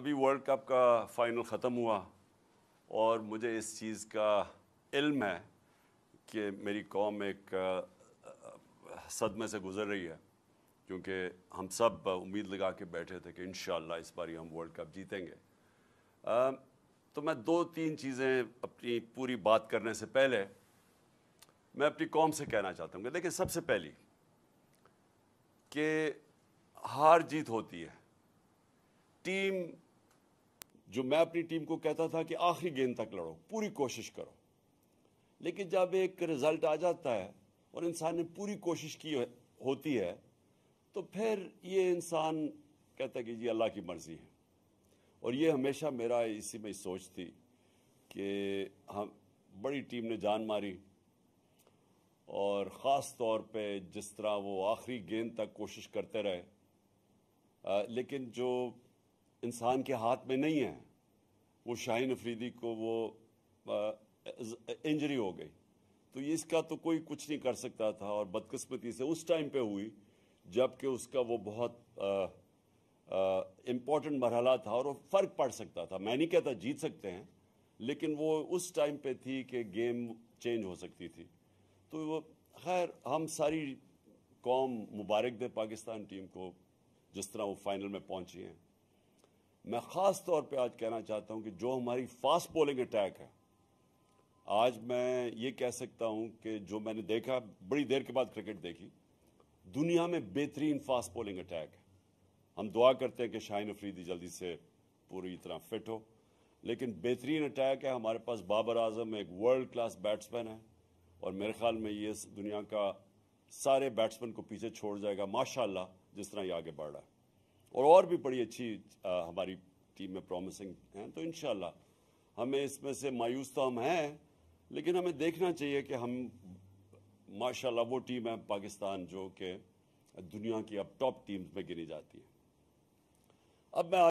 अभी world cup का final ख़त्म हुआ और मुझे इस चीज़ का इल्म है कि मेरी कौम एक सदमे से गुज़र रही है क्योंकि हम सब उम्मीद लगा के बैठे थे कि इन इस बारी हम वर्ल्ड कप जीतेंगे आ, तो मैं दो तीन चीज़ें अपनी पूरी बात करने से पहले मैं अपनी कौम से कहना चाहता हूँ देखिए सबसे पहली कि हार जीत होती है टीम जो मैं अपनी टीम को कहता था कि आखिरी गेंद तक लड़ो पूरी कोशिश करो लेकिन जब एक रिजल्ट आ जाता है और इंसान ने पूरी कोशिश की होती है तो फिर ये इंसान कहता है कि जी अल्लाह की मर्ज़ी है और ये हमेशा मेरा इसी में सोच थी कि हम बड़ी टीम ने जान मारी और ख़ास तौर पे जिस तरह वो आखिरी गेंद तक कोशिश करते रहे आ, लेकिन जो इंसान के हाथ में नहीं है वो शाहीन अफरीदी को वो इंजरी हो गई तो इसका तो कोई कुछ नहीं कर सकता था और बदकस्मती से उस टाइम पे हुई जबकि उसका वो बहुत इम्पोर्टेंट मरहला था और वो फ़र्क पड़ सकता था मैं नहीं कहता जीत सकते हैं लेकिन वो उस टाइम पे थी कि गेम चेंज हो सकती थी तो वो खैर हम सारी कौम मुबारक दे पाकिस्तान टीम को जिस तरह वो फाइनल में पहुंची हैं मैं ख़ास तौर पे आज कहना चाहता हूं कि जो हमारी फास्ट बॉलिंग अटैक है आज मैं ये कह सकता हूं कि जो मैंने देखा बड़ी देर के बाद क्रिकेट देखी दुनिया में बेहतरीन फास्ट बॉलिंग अटैक है हम दुआ करते हैं कि शाहिन अफरीदी जल्दी से पूरी तरह फिट हो लेकिन बेहतरीन अटैक है हमारे पास बाबर आजम एक वर्ल्ड क्लास बैट्समैन है और मेरे ख्याल में ये दुनिया का सारे बैट्समैन को पीछे छोड़ जाएगा माशाल्लाह जिस तरह ये आगे बढ़ रहा है और और भी बड़ी अच्छी आ, हमारी टीम में प्रॉमिसिंग हैं तो इन हमें इसमें से मायूस तो हम हैं लेकिन हमें देखना चाहिए कि हम माशाल्लाह वो टीम है पाकिस्तान जो कि दुनिया की अब टॉप टीम्स में गिनी जाती है अब मैं